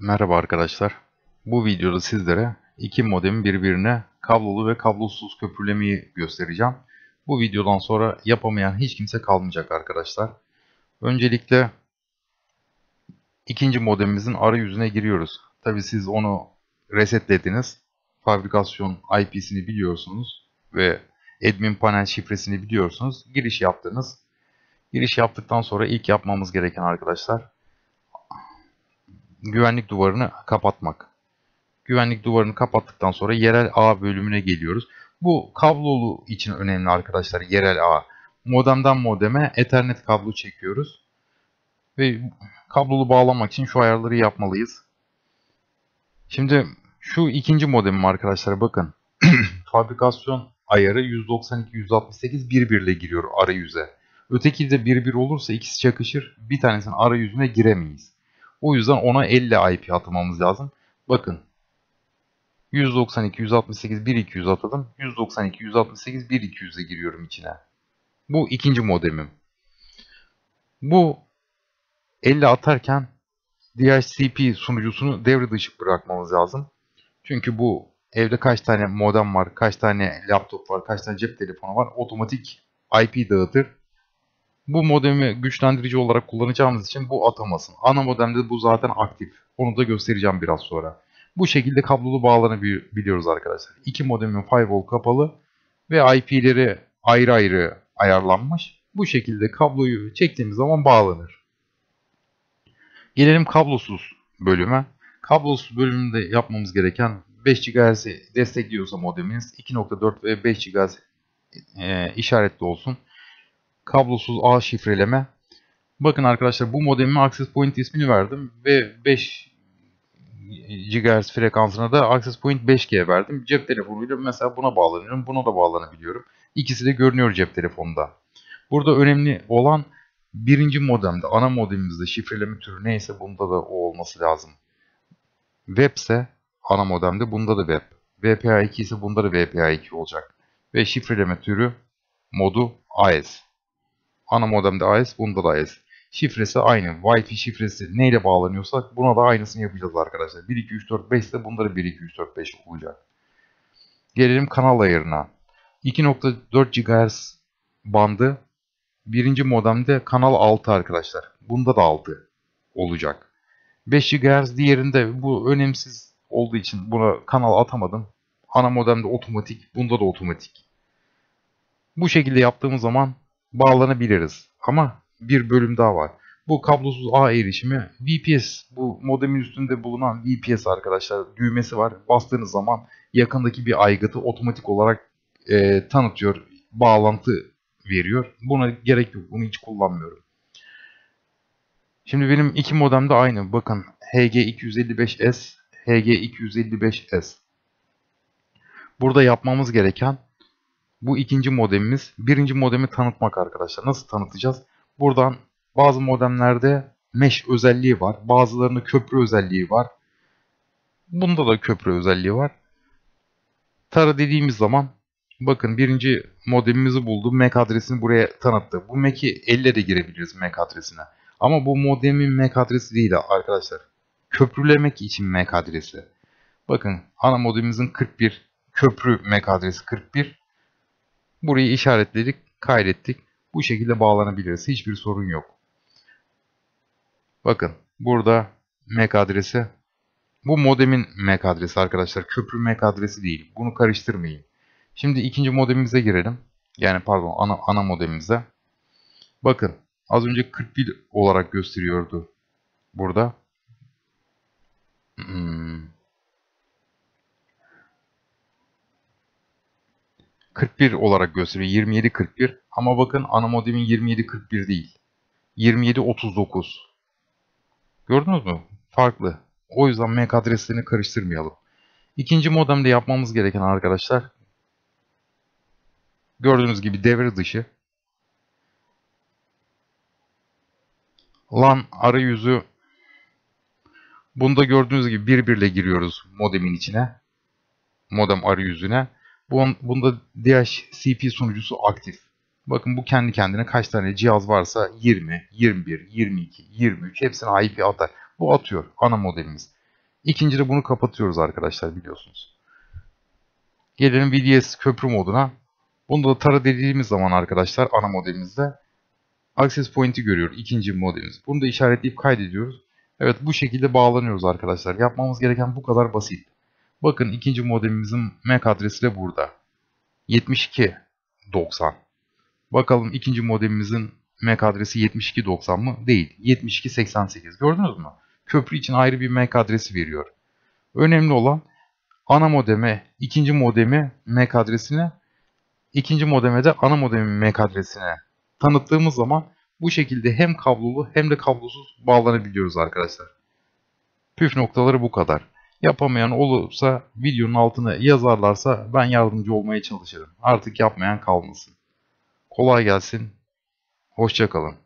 Merhaba arkadaşlar. Bu videoda sizlere iki modemin birbirine kablolu ve kablosuz köprülemeyi göstereceğim. Bu videodan sonra yapamayan hiç kimse kalmayacak arkadaşlar. Öncelikle ikinci modemimizin arayüzüne giriyoruz. Tabi siz onu resetlediniz. Fabrikasyon IP'sini biliyorsunuz ve admin panel şifresini biliyorsunuz. Giriş yaptınız. Giriş yaptıktan sonra ilk yapmamız gereken arkadaşlar güvenlik duvarını kapatmak. Güvenlik duvarını kapattıktan sonra yerel ağ bölümüne geliyoruz. Bu kablolu için önemli arkadaşlar yerel ağ. Modemden modeme Ethernet kablo çekiyoruz. Ve kablolu bağlamak için şu ayarları yapmalıyız. Şimdi şu ikinci modemim arkadaşlar bakın. Fabrikasyon ayarı 192-168 birbirle ile giriyor arayüze. Öteki de 1-1 olursa ikisi çakışır. Bir tanesinin arayüzüne giremeyiz. O yüzden ona 50 IP atmamız lazım. Bakın 192, 168, 1200 atadım. 192, 168, 1200'e giriyorum içine. Bu ikinci modemim. Bu 50 atarken DHCP sunucusunu devre dışı bırakmamız lazım. Çünkü bu evde kaç tane modem var, kaç tane laptop var, kaç tane cep telefonu var otomatik IP dağıtır. Bu modemi güçlendirici olarak kullanacağımız için bu atamasın. Ana modemde bu zaten aktif. Onu da göstereceğim biraz sonra. Bu şekilde kablolu biliyoruz arkadaşlar. İki modemin firewall kapalı ve IP'leri ayrı ayrı ayarlanmış. Bu şekilde kabloyu çektiğimiz zaman bağlanır. Gelelim kablosuz bölüme. Kablosuz bölümünde yapmamız gereken 5 GHz destekliyorsa modeminiz 2.4 ve 5 GHz e, işaretli olsun kablosuz ağ şifreleme. Bakın arkadaşlar bu modemime access point ismini verdim ve 5 GHz frekansına da access point 5G verdim. Cep telefonuyla mesela buna bağlanıyorum. Buna da bağlanabiliyorum. İkisi de görünüyor cep telefonunda. Burada önemli olan birinci modemde, ana modemimizde şifreleme türü neyse bunda da o olması lazım. Web ise ana modemde bunda da web. VPA2 ise bunda da VPA2 olacak. Ve şifreleme türü modu AES. Ana modemde AES, bunda da AES. Şifresi aynı. Wi-Fi şifresi neyle bağlanıyorsak buna da aynısını yapacağız arkadaşlar. 1, 2, 3, 4, 5 ise bunları 1, 2, 3, 4, 5 olacak. Gelelim kanal ayarına. 2.4 GHz bandı birinci modemde kanal 6 arkadaşlar. Bunda da 6 olacak. 5 GHz diğerinde bu önemsiz olduğu için buna kanal atamadım. Ana modemde otomatik, bunda da otomatik. Bu şekilde yaptığımız zaman bağlanabiliriz. Ama bir bölüm daha var. Bu kablosuz ağ erişimi VPS. Bu modemin üstünde bulunan VPS arkadaşlar düğmesi var. Bastığınız zaman yakındaki bir aygıtı otomatik olarak e, tanıtıyor. Bağlantı veriyor. Buna gerek yok. Bunu hiç kullanmıyorum. Şimdi benim iki modem de aynı. Bakın HG255S, HG255S. Burada yapmamız gereken bu ikinci modemimiz. Birinci modemi tanıtmak arkadaşlar. Nasıl tanıtacağız? Buradan bazı modemlerde mesh özelliği var. Bazılarında köprü özelliği var. Bunda da köprü özelliği var. Tara dediğimiz zaman bakın birinci modemimizi buldu. MAC adresini buraya tanıttı. Bu MAC'i elle de girebiliriz MAC adresine. Ama bu modemin MAC adresi değil arkadaşlar. Köprülemek için MAC adresi. Bakın ana modemimizin 41 köprü MAC adresi 41. Burayı işaretledik, kaydettik. Bu şekilde bağlanabiliriz. Hiçbir sorun yok. Bakın burada MAC adresi. Bu modemin MAC adresi arkadaşlar. Köprü MAC adresi değil. Bunu karıştırmayın. Şimdi ikinci modemimize girelim. Yani pardon ana, ana modemimize. Bakın az önce 41 olarak gösteriyordu burada. Hmm, 41 olarak gösteriyor. 27-41 ama bakın ana modemin 27-41 değil. 27-39. Gördünüz mü? Farklı. O yüzden MAC adreslerini karıştırmayalım. İkinci modemde yapmamız gereken arkadaşlar gördüğünüz gibi devre dışı LAN arayüzü bunda gördüğünüz gibi birbirle giriyoruz modemin içine modem arayüzüne Bunda DHCP sunucusu aktif. Bakın bu kendi kendine kaç tane cihaz varsa 20, 21, 22, 23 hepsini IP atar. Bu atıyor ana modelimiz. İkinci bunu kapatıyoruz arkadaşlar biliyorsunuz. Gelelim VDS köprü moduna. Bunda da tara dediğimiz zaman arkadaşlar ana modelimizde access point'i görüyoruz ikinci modelimiz. Bunu da işaretleyip kaydediyoruz. Evet bu şekilde bağlanıyoruz arkadaşlar. Yapmamız gereken bu kadar basit. Bakın ikinci modemimizin MAC adresi de burada. 7290. Bakalım ikinci modemimizin MAC adresi 7290 mı? Değil. 7288. Gördünüz mü? Köprü için ayrı bir MAC adresi veriyor. Önemli olan ana modeme, ikinci modemi MAC adresine, ikinci modeme de ana modemin MAC adresine tanıttığımız zaman bu şekilde hem kablolu hem de kablosuz bağlanabiliyoruz arkadaşlar. Püf noktaları bu kadar. Yapamayan olursa videonun altına yazarlarsa ben yardımcı olmaya çalışırım. Artık yapmayan kalmasın. Kolay gelsin. Hoşçakalın.